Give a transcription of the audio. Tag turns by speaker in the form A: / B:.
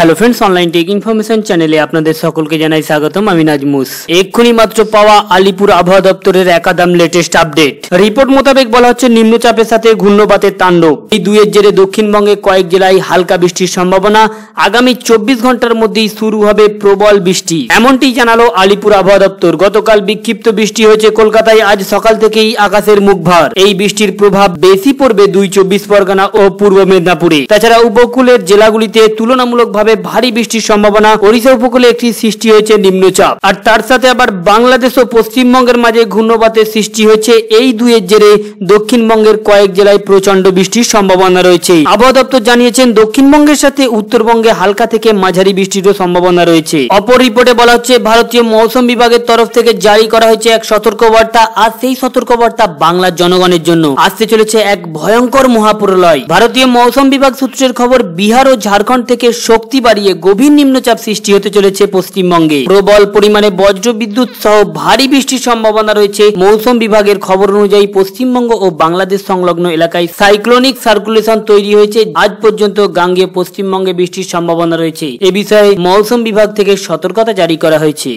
A: hello friends online tech information চ্যানেলে আপনাদের সকলকে জানাই স্বাগতম আমি নাজমুস এক্ষুনি মাত্র পাওয়া আলিপুর আবহাওয়া দপ্তরের একাদাম লেটেস্ট আপডেট রিপোর্ট মোতাবেক বলা হচ্ছে নিম্নচাপের সাথে ঘূর্ণপাতের তাণ্ডব এই দুইয়ের জেরে দক্ষিণবঙ্গে কয়েক জেলায় হালকা বৃষ্টির সম্ভাবনা আগামী চব্বিশ ঘন্টার মধ্যেই শুরু হবে প্রবল বৃষ্টি এমনটি জানালো আলিপুর আবহাওয়া দপ্তর গতকাল বিক্ষিপ্ত বৃষ্টি হয়েছে কলকাতায় আজ সকাল থেকেই আকাশের মুখ ভার এই বৃষ্টির প্রভাব বেশি পড়বে দুই চব্বিশ পরগনা ও পূর্ব মেদিনীপুরে তাছাড়া উপকূলের জেলাগুলিতে তুলনামূলকভাবে হবে ভারী বৃষ্টির সম্ভাবনা ওড়িশা উপকূলে একটি সৃষ্টি হয়েছে নিম্নচাপ আর তার সাথে আবার বাংলাদেশ ও পশ্চিমবঙ্গের মাঝে ঘূর্ণপাতের সৃষ্টি হয়েছে এই দুয়ের জেরে দক্ষিণবঙ্গের কয়েক জেলায় প্রচন্ড বৃষ্টির সম্ভাবনা রয়েছে আবহাওয়া দপ্তর জানিয়েছেন দক্ষিণবঙ্গের সাথে উত্তরবঙ্গে হালকা থেকে মাঝারি বৃষ্টিরও সম্ভাবনা রয়েছে অপর রিপোর্টে বলা হচ্ছে ভারতীয় মৌসুম বিভাগের তরফ থেকে জারি করা হয়েছে এক সতর্কবার্তা আর সেই সতর্কবার্তা বাংলার জনগণের জন্য আসতে চলেছে এক ভয়ঙ্কর মহাপ্রলয় ভারতীয় মৌসুম বিভাগ সূত্রের খবর বিহার ও ঝাড়খণ্ড থেকে শক্তি শক্তি বাড়িয়ে গভীর নিম্নচাপ সৃষ্টি হতে চলেছে পশ্চিমবঙ্গে প্রবল পরিমাণে বজ্রবিদ্যুৎ সহ ভারী বৃষ্টির সম্ভাবনা রয়েছে মৌসুম বিভাগের খবর অনুযায়ী পশ্চিমবঙ্গ ও বাংলাদেশ সংলগ্ন এলাকায় সাইক্লোনিক সার্কুলেশন তৈরি হয়েছে আজ পর্যন্ত গাঙ্গে পশ্চিমবঙ্গে বৃষ্টির সম্ভাবনা রয়েছে এ বিষয়ে মৌসুম বিভাগ থেকে সতর্কতা জারি করা হয়েছে